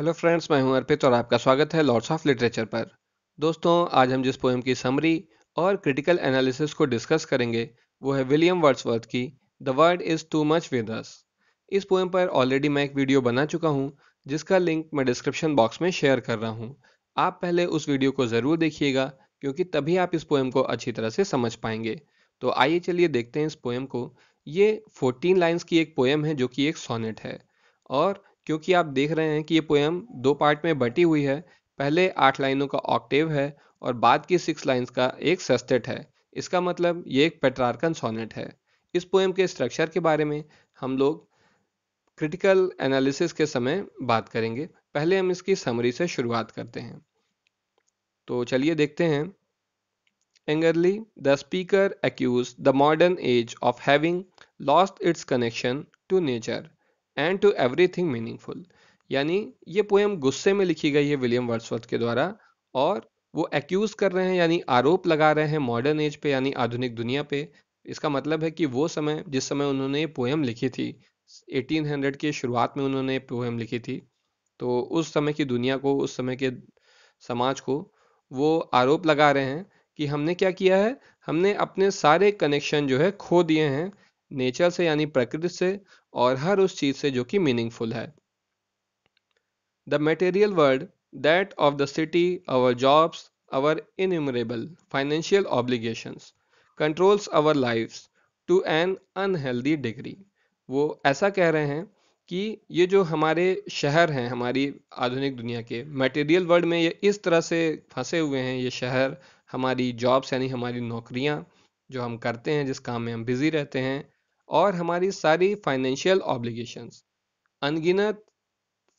Hello friends मैं हूं अर्पित और आपका स्वागत है लॉर्ड्स ऑफ लिटरेचर पर दोस्तों आज हम जिस पोएम की समरी और क्रिटिकल एनालिसिस को डिस्कस करेंगे वो है विलियम वर्ड्सवर्थ की the world is too much with us इस पोएम पर ऑलरेडी मैं एक वीडियो बना चुका हूं जिसका लिंक मैं डिस्क्रिप्शन बॉक्स में शेयर कर रहा हूँ आप पहले उस वीडियो को ज़रूर देखिएगा क्योंकि तभी आप इस पोएम को अच्छी तरह से समझ पाएंगे तो आइए चलिए देखते हैं इस पोएम को ये 14 लाइंस की एक पोएम है जो कि एक सोनेट है और क्योंकि आप देख रहे हैं कि ये पोएम दो पार्ट में बटी हुई है पहले आठ लाइनों का ऑक्टेव है और बाद की सिक्स लाइंस का एक सस्टेट है इसका मतलब ये एक पेट्रार्कन सोनेट है इस पोएम के स्ट्रक्चर के बारे में हम लोग क्रिटिकल एनालिसिस के समय बात करेंगे पहले हम इसकी समरी से शुरुआत करते हैं तो चलिए देखते हैं angrily the speaker accuse the modern age of having lost its connection to nature and to everything meaningful यानी ये पोएम गुस्से में लिखी गई है विलियम वर्ड्सवर्थ के द्वारा और वो एक्यूज़ कर रहे हैं यानी आरोप लगा रहे हैं मॉडर्न एज पे यानी आधुनिक दुनिया पे इसका मतलब है कि वो समय जिस समय उन्होंने ये पोएम लिखी थी 1800 की शुरुआत में उन्होंने ये पोएम लिखी थी तो उस समय की दुनिया को उस समय के समाज को वो आरोप लगा रहे हैं कि हमने क्या किया है हमने अपने सारे कनेक्शन जो है खो दिए हैं नेचर से यानी प्रकृति से और हर उस चीज से जो कि मीनिंगफुल है the material world that of the city our jobs our innumerable financial obligations controls our life to an unhealthy degree वो ऐसा कह रहे हैं कि ये जो हमारे शहर हैं हमारी आधुनिक दुनिया के मटेरियल वर्ल्ड में ये इस तरह से फंसे हुए हैं ये शहर हमारी जॉब्स यानी हमारी नौकरियां जो हम करते हैं जिस काम में हम बिज़ी रहते हैं और हमारी सारी फाइनेंशियल ऑब्लिगेशंस अनगिनत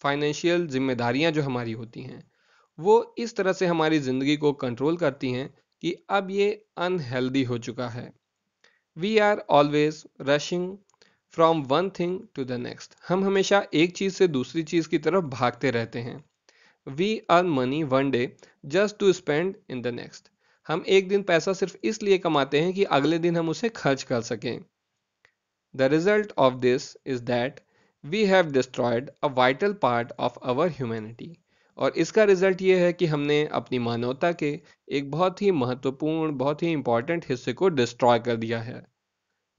फाइनेंशियल जिम्मेदारियां जो हमारी होती हैं वो इस तरह से हमारी ज़िंदगी को कंट्रोल करती हैं कि अब ये अनहेल्दी हो चुका है we are always rushing from one thing to the next हम हमेशा एक चीज़ से दूसरी चीज़ की तरफ भागते रहते हैं we earn money one day just to spend in the next हम एक दिन पैसा सिर्फ इसलिए कमाते हैं कि अगले दिन हम उसे खर्च कर सकें The result of this is that we have destroyed a vital part of our humanity और इसका रिजल्ट ये है कि हमने अपनी मानवता के एक बहुत ही महत्वपूर्ण बहुत ही इंपॉर्टेंट हिस्से को डिस्ट्रॉय कर दिया है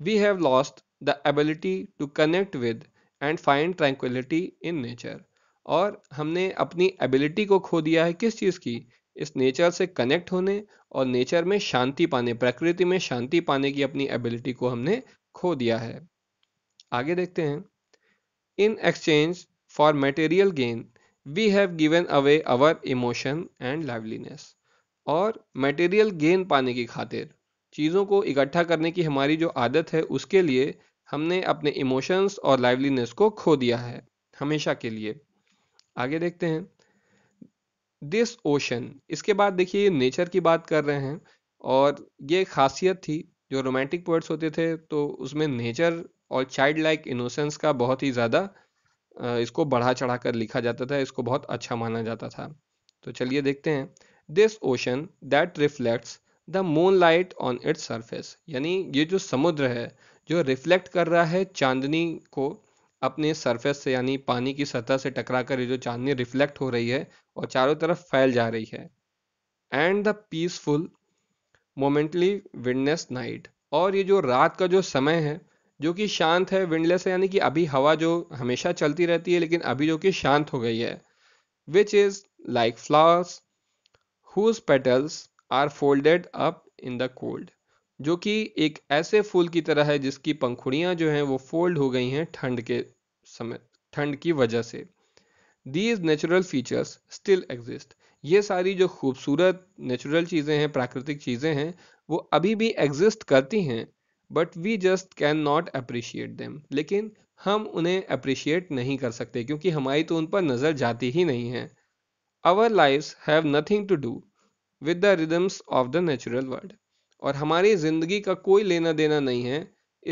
we have lost the ability to connect with and find tranquility in nature और हमने अपनी एबिलिटी को खो दिया है किस चीज़ की इस नेचर से कनेक्ट होने और नेचर में शांति पाने प्रकृति में शांति पाने की अपनी एबिलिटी को हमने खो दिया है आगे देखते हैं in exchange for material gain we have given away our emotion and liveliness और मटेरियल गेन पाने की खातिर चीज़ों को इकट्ठा करने की हमारी जो आदत है उसके लिए हमने अपने इमोशंस और लाइवलीनेस को खो दिया है हमेशा के लिए आगे देखते हैं दिस ओशन इसके बाद देखिए नेचर की बात कर रहे हैं और ये खासियत थी जो रोमांटिक पोइट्स होते थे तो उसमें नेचर और चाइल्ड लाइक इनोसेंस का बहुत ही ज़्यादा इसको बढ़ा चढ़ा कर लिखा जाता था इसको बहुत अच्छा माना जाता था तो चलिए देखते हैं this ocean that reflects the moon light on its surface यानी ये जो समुद्र है जो रिफ्लेक्ट कर रहा है चांदनी को अपने सरफेस से यानी पानी की सतह से टकरा कर ये जो चांदनी रिफ्लेक्ट हो रही है और चारों तरफ फैल जा रही है and the peaceful momently windless night और ये जो रात का जो समय है जो कि शांत है विंडलेस है यानी कि अभी हवा जो हमेशा चलती रहती है लेकिन अभी जो कि शांत हो गई है which is like flowers whose petals are folded up in the cold जो कि एक ऐसे फूल की तरह है जिसकी पंखुड़ियां जो हैं वो फोल्ड हो गई हैं ठंड के समय ठंड की वजह से these natural features still exist ये सारी जो खूबसूरत नेचुरल चीज़ें हैं प्राकृतिक चीज़ें हैं वो अभी भी एग्जिस्ट करती हैं but we just can not appreciate them लेकिन हम उन्हें अप्रिशिएट नहीं कर सकते क्योंकि हमारी तो उन पर नज़र जाती ही नहीं है our lives have nothing to do with the rhythms of the natural world और हमारी ज़िंदगी का कोई लेना देना नहीं है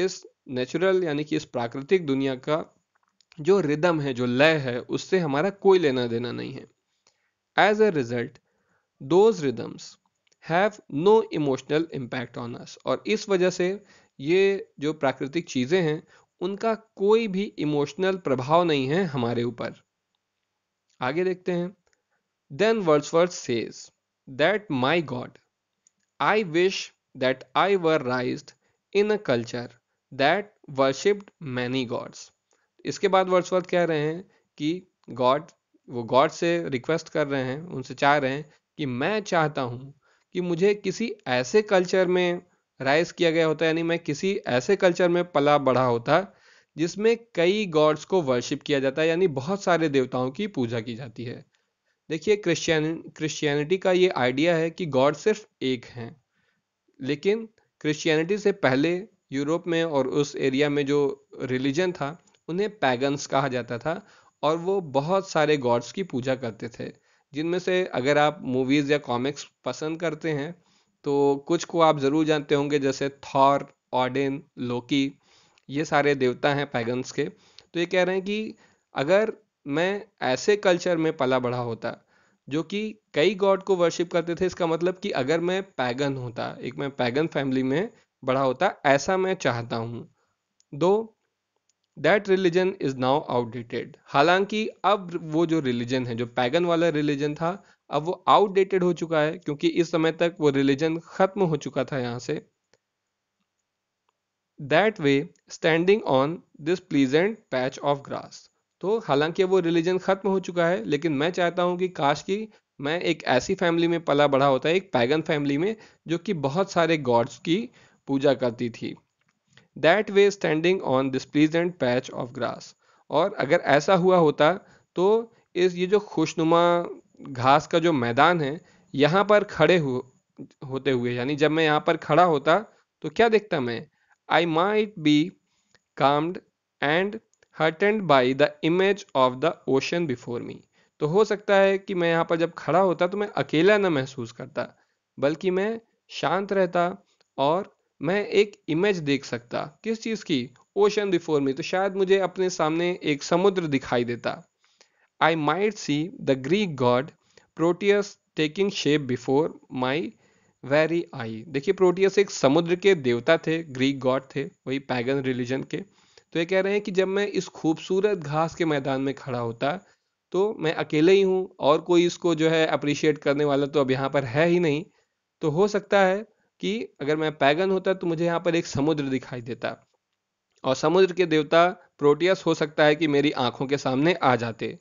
इस नेचुरल यानी कि इस प्राकृतिक दुनिया का जो रिदम है जो लय है उससे हमारा कोई लेना देना नहीं है As a result, those rhythms have no emotional impact on us और इस वजह से ये जो प्राकृतिक चीज़ें हैं उनका कोई भी इमोशनल प्रभाव नहीं है हमारे ऊपर आगे देखते हैं then Wordsworth says that my god I wish that I were raised in a culture that worshipped many gods इसके बाद वर्ड्सवर्थ कह रहे हैं कि गॉड वो गॉड से रिक्वेस्ट कर रहे हैं उनसे चाह रहे हैं कि मैं चाहता हूँ कि मुझे किसी ऐसे कल्चर में राइज किया गया होता यानी मैं किसी ऐसे कल्चर में पला बढ़ा होता जिसमें कई गॉड्स को वर्शिप किया जाता है यानी बहुत सारे देवताओं की पूजा की जाती है देखिए क्रिश्चियन क्रिश्चियनिटी का ये आइडिया है कि गॉड सिर्फ एक हैं लेकिन क्रिश्चियनिटी से पहले यूरोप में और उस एरिया में जो रिलीजन था उन्हें पैगन्स कहा जाता था और वो बहुत सारे गॉड्स की पूजा करते थे जिनमें से अगर आप मूवीज़ या कॉमिक्स पसंद करते हैं तो कुछ को आप ज़रूर जानते होंगे जैसे थॉर ऑडिन लोकी ये सारे देवता हैं पैगन्स के तो ये कह रहे हैं कि अगर मैं ऐसे कल्चर में पला बढ़ा होता जो कि कई गॉड को वर्शिप करते थे इसका मतलब कि अगर मैं पैगन होता एक मैं पैगन फैमिली में बड़ा होता ऐसा मैं चाहता हूँ though that religion is now outdated हालांकि अब वो जो रिलीजन है जो पैगन वाला रिलीजन था अब वो आउटडेटेड हो चुका है क्योंकि इस समय तक वो रिलीजन खत्म हो चुका था यहां से that way standing on this pleasant patch of grass तो हालांकि वो रिलीजन खत्म हो चुका है लेकिन मैं चाहता हूं कि काश की मैं एक ऐसी फैमिली में पला बढ़ा होता है एक पैगन फैमिली में जो कि बहुत सारे गॉड्स की पूजा करती थी that way standing on this pleasant patch of grass और अगर ऐसा हुआ होता तो इस ये जो खुशनुमा घास का जो मैदान है यहाँ पर खड़े हो होते हुए यानी जब मैं यहाँ पर खड़ा होता तो क्या देखता मैं I might be calmed and heartened by the image of the ocean before me तो हो सकता है कि मैं यहाँ पर जब खड़ा होता तो मैं अकेला ना महसूस करता बल्कि मैं शांत रहता और मैं एक इमेज देख सकता किस चीज़ की ओशन बिफोर मी तो शायद मुझे अपने सामने एक समुद्र दिखाई देता I might see the Greek god Proteus taking shape before my very eye देखिए प्रोटियस एक समुद्र के देवता थे ग्रीक गॉड थे वही पैगन रिलीजन के तो ये कह रहे हैं कि जब मैं इस खूबसूरत घास के मैदान में खड़ा होता तो मैं अकेले ही हूँ और कोई इसको जो है अप्रिशिएट करने वाला तो अब यहाँ पर है ही नहीं तो हो सकता है कि अगर मैं पैगन होता तो मुझे यहाँ पर एक समुद्र दिखाई देता और समुद्र के देवता प्रोटियस हो सकता है कि मेरी आंखों के सामने आ जाते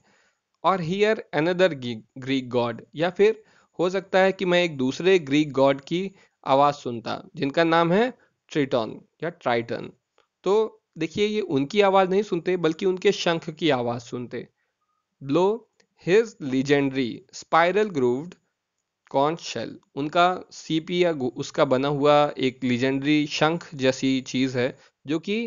और हियर अनदर ग्रीक गॉड या फिर हो सकता है कि मैं एक दूसरे ग्रीक गॉड की आवाज़ सुनता जिनका नाम है ट्रिटॉन या ट्राइटन तो देखिए ये उनकी आवाज़ नहीं सुनते बल्कि उनके शंख की आवाज़ सुनते blow his legendary spiral grooved conch shell उनका सीपी या उसका बना हुआ एक लीजेंडरी शंख जैसी चीज़ है जो कि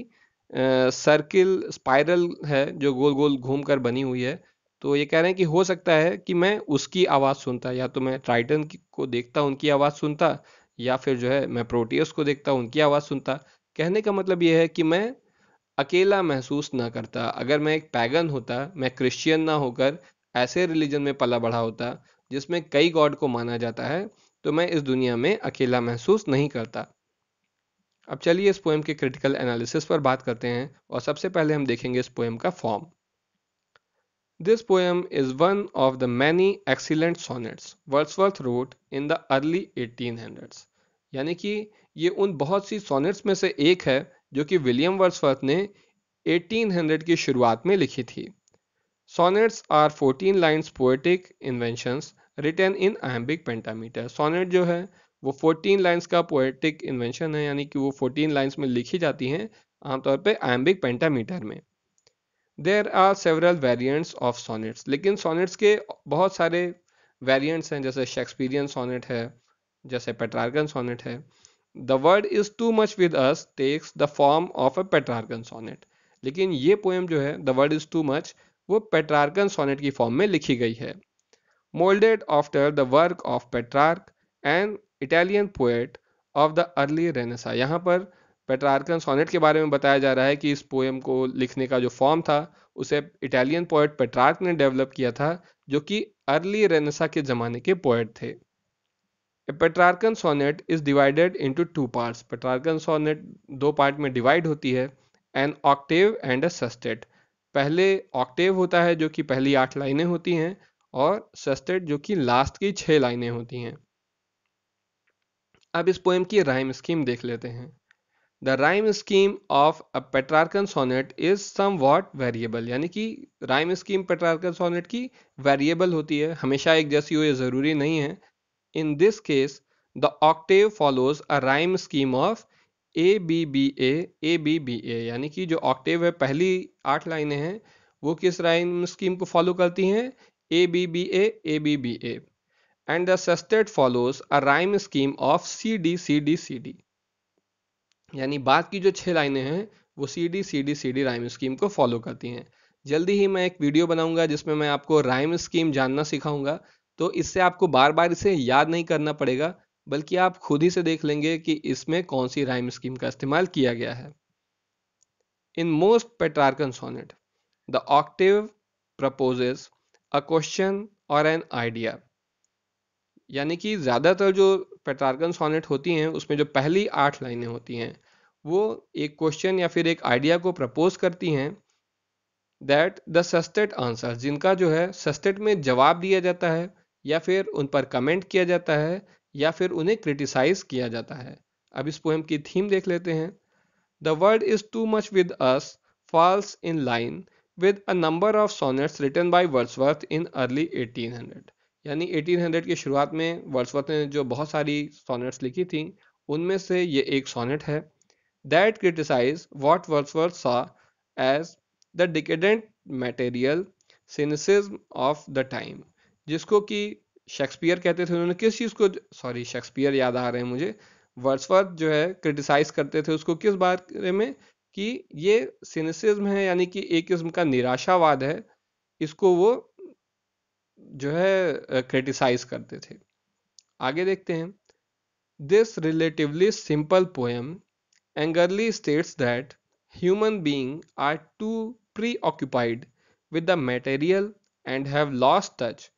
सर्किल स्पाइरल है जो गोल गोल घूम कर बनी हुई है तो ये कह रहे हैं कि हो सकता है कि मैं उसकी आवाज़ सुनता या तो मैं ट्राइटन को देखता उनकी आवाज़ सुनता या फिर जो है मैं प्रोटियस को देखता उनकी आवाज़ सुनता कहने का मतलब यह है कि मैं अकेला महसूस ना करता अगर मैं एक पैगन होता मैं क्रिश्चियन ना होकर ऐसे रिलीजन में पला बढ़ा होता जिसमें कई गॉड को माना जाता है तो मैं इस दुनिया में अकेला महसूस नहीं करता अब चलिए इस पोएम के क्रिटिकल एनालिसिस पर बात करते हैं और सबसे पहले हम देखेंगे इस पोएम का form this This poem is one of the many excellent sonnets Wordsworth in the early eighteen 1800s. यानी कि ये उन बहुत सी सोनेट्स में से एक है जो कि विलियम वर्ड्सवर्थ ने 1800 की शुरुआत में लिखी थी sonnets are 14 lines poetic inventions written in iambic pentameter sonnet जो है वो 14 लाइंस का पोएटिक इन्वेंशन है यानी कि वो 14 लाइंस में लिखी जाती हैं आमतौर पे आयम्बिक पेंटामीटर में there are several variants of sonnets लेकिन सोनेट्स के बहुत सारे वेरियंट्स हैं जैसे शेक्सपीरियन सोनेट है जैसे पेट्रार्कन सोनेट है the world is too much with us takes the form of a Petrarchan sonnet लेकिन ये पोएम जो है the world is too much वो पेट्रार्कन सोनेट की फॉर्म में लिखी गई है molded after the work of Petrarch, an Italian poet of the early Renaissance. यहाँ पर पेट्रार्कन सोनेट के बारे में बताया जा रहा है कि इस पोएम को लिखने का जो फॉर्म था उसे इटालियन पोएट पेट्रार्क ने डेवलप किया था जो कि अर्ली रेनेसा के ज़माने के पोएट थे Petrarchan sonnet is divided divided to two parts. Sonnet दो पार्ट में डिवाइड होती है an octave and a sestet पहले ऑक्टेव होता है जो कि पहली आठ लाइनें होती हैं और सस्टेड जो कि लास्ट की छह लाइनें होती हैं अब इस पोएम की राइम स्कीम देख लेते हैं the rhyme scheme of a Petrarchan sonnet is somewhat variable यानी कि राइम स्कीम पेट्रार्कन सोनेट की वेरिएबल होती है हमेशा एक जैसी हो ये ज़रूरी नहीं है in this case the octave follows a rhyme scheme of A B B A A B B A यानी कि जो ऑक्टेव है पहली आठ लाइनें हैं वो किस राइम स्कीम को फॉलो करती हैं ABBA, ABBA. And the sestet follows a rhyme scheme of CD, CD, CD. यानी बात की जो छह लाइनें हैं वो C D C D C D rhyme scheme को फॉलो करती हैं जल्दी ही मैं एक वीडियो बनाऊंगा जिसमें मैं आपको राइम स्कीम जानना सिखाऊंगा तो इससे आपको बार बार इसे याद नहीं करना पड़ेगा बल्कि आप खुद ही से देख लेंगे कि इसमें कौन सी राइम स्कीम का इस्तेमाल किया गया है in most Petrarchan sonnet the octave proposes a question और एन आइडिया यानी कि ज़्यादातर जो पेटार्गन सोनेट होती हैं उसमें जो पहली आठ लाइनें होती हैं वो एक क्वेश्चन या फिर एक आइडिया को प्रपोज करती हैं दैट द सस्टेट आंसर जिनका जो है सस्टेट में जवाब दिया जाता है या फिर उन पर कमेंट किया जाता है या फिर उन्हें क्रिटिसाइज किया जाता है अब इस पोएम की थीम देख लेते हैं the world is too much with us falls in line with a number of sonnets written by Wordsworth in early 1800. यानी 1800 की शुरुआत में वर्ड्सवर्थ ने जो बहुत सारी सोनेट्स लिखी थी उनमें से ये एक सोनेट है that criticize what Wordsworth saw as the decadent material cynicism of the time जिसको कि शेक्सपियर कहते थे उन्होंने किस चीज़ को सॉरी शेक्सपियर याद आ रहे हैं मुझे वर्ड्सवर्थ जो है क्रिटिसाइज करते थे उसको किस बारे में कि ये सिनेसिज्म है यानी कि एक किस्म का निराशावाद है इसको वो जो है क्रिटिसाइज करते थे आगे देखते हैं this relatively simple poem angrily states that human being are too preoccupied with the material and have lost touch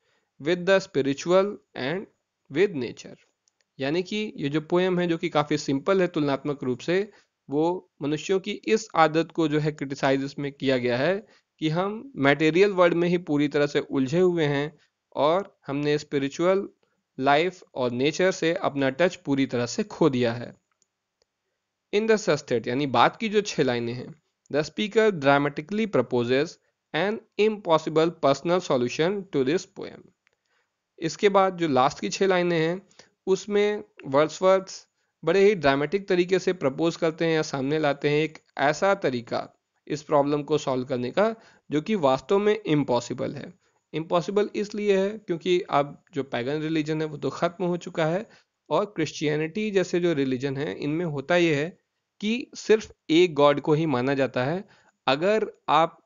with the spiritual and with nature यानी कि ये जो पोएम है जो कि काफ़ी सिंपल है तुलनात्मक रूप से वो मनुष्यों की इस आदत को जो है क्रिटिसाइज उसमें किया गया है कि हम मटेरियल वर्ल्ड में ही पूरी तरह से उलझे हुए हैं और हमने स्पिरिचुअल लाइफ और नेचर से अपना टच पूरी तरह से खो दिया है इन द सस्टेट यानी बात की जो छह लाइनें हैं the speaker dramatically proposes an impossible personal solution to this poem इसके बाद जो लास्ट की छह लाइनें हैं उसमें वर्ड्सवर्थ बड़े ही ड्रामेटिक तरीके से प्रपोज करते हैं या सामने लाते हैं एक ऐसा तरीका इस प्रॉब्लम को सॉल्व करने का जो कि वास्तव में इम्पॉसिबल है इम्पॉसिबल इसलिए है क्योंकि अब जो पैगन रिलीजन है वो तो ख़त्म हो चुका है और क्रिश्चियनिटी जैसे जो रिलीजन है इनमें होता यह है कि सिर्फ एक गॉड को ही माना जाता है अगर आप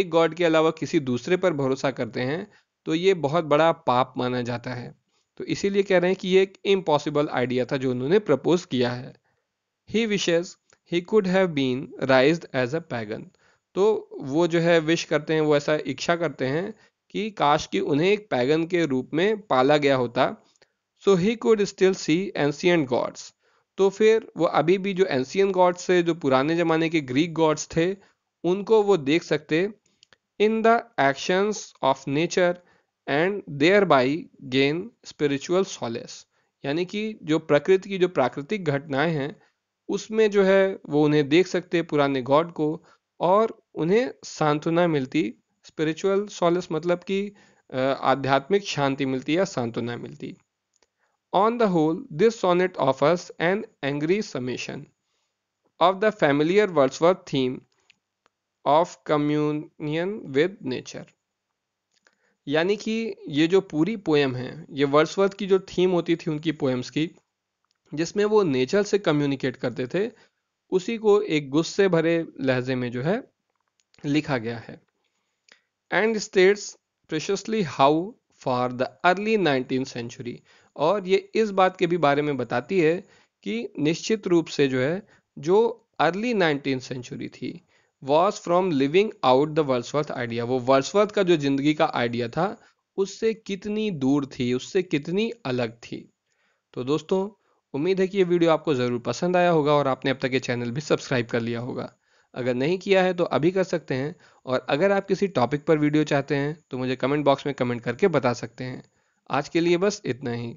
एक गॉड के अलावा किसी दूसरे पर भरोसा करते हैं तो ये बहुत बड़ा पाप माना जाता है तो इसीलिए कह रहे हैं कि ये एक इम्पॉसिबल आइडिया था जो उन्होंने प्रपोज किया है he wishes he could have been raised as a pagan तो वो जो है विश करते हैं वो ऐसा इच्छा करते हैं कि काश कि उन्हें एक पैगन के रूप में पाला गया होता so he could still see ancient gods तो फिर वो अभी भी जो एंसियन गॉड्स थे जो पुराने ज़माने के ग्रीक गॉड्स थे उनको वो देख सकते in the actions of nature and thereby gain spiritual solace यानी कि जो प्रकृति की जो प्राकृतिक घटनाएं हैं उसमें जो है वो उन्हें देख सकते पुराने गॉड को और उन्हें सांत्वना मिलती स्पिरिचुअल सॉलेस मतलब कि आध्यात्मिक शांति मिलती या सांत्वना मिलती on the whole this sonnet offers an angry summation of the familiar Wordsworth theme of communion with nature यानी कि ये जो पूरी पोएम है ये वर्ड्सवर्थ की जो थीम होती थी उनकी पोएम्स की जिसमें वो नेचर से कम्युनिकेट करते थे उसी को एक गुस्से भरे लहजे में जो है लिखा गया है and states precisely how for the early nineteen century और ये इस बात के भी बारे में बताती है कि निश्चित रूप से जो है जो अर्ली नाइनटीन सेंचुरी थी was from living out the Wordsworth idea वो वर्सवर्थ का जो जिंदगी का आइडिया था उससे कितनी दूर थी उससे कितनी अलग थी तो दोस्तों उम्मीद है कि ये वीडियो आपको ज़रूर पसंद आया होगा और आपने अब तक ये चैनल भी सब्सक्राइब कर लिया होगा अगर नहीं किया है तो अभी कर सकते हैं और अगर आप किसी टॉपिक पर वीडियो चाहते हैं तो मुझे कमेंट बॉक्स में कमेंट करके बता सकते हैं आज के लिए बस इतना ही